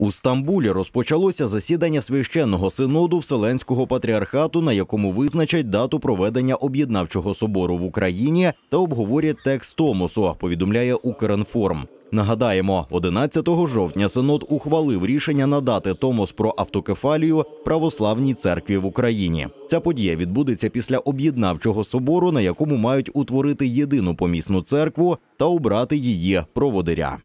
У Стамбулі розпочалося засідання священного синоду Вселенського патріархату, на якому визначать дату проведення об'єднавчого собору в Україні та обговорять текст Томосу, повідомляє Укрінформ. Нагадаємо, 11 жовтня синод ухвалив рішення надати Томос про автокефалію православній церкві в Україні. Ця подія відбудеться після об'єднавчого собору, на якому мають утворити єдину помісну церкву та обрати її проводиря.